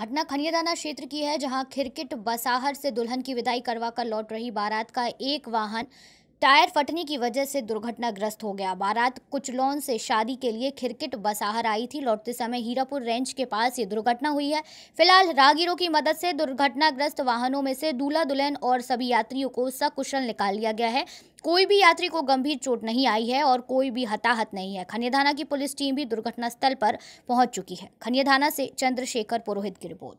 घटना खनिया थाना क्षेत्र की है जहां खिरकिट बसाहर से दुल्हन की विदाई करवा कर लौट रही बारात का एक वाहन टायर फटने की वजह से दुर्घटनाग्रस्त हो गया बारात कुचलौन से शादी के लिए खिरकिट बसाहर आई थी लौटते समय हीरापुर रेंज के पास ये दुर्घटना हुई है फिलहाल रागीरों की मदद से दुर्घटनाग्रस्त वाहनों में से दूल्हा दुल्हन और सभी यात्रियों को सकुशल निकाल लिया गया है कोई भी यात्री को गंभीर चोट नहीं आई है और कोई भी हताहत नहीं है खनियाधाना की पुलिस टीम भी दुर्घटना स्थल पर पहुंच चुकी है खनियाधाना से चंद्रशेखर पुरोहित की रिपोर्ट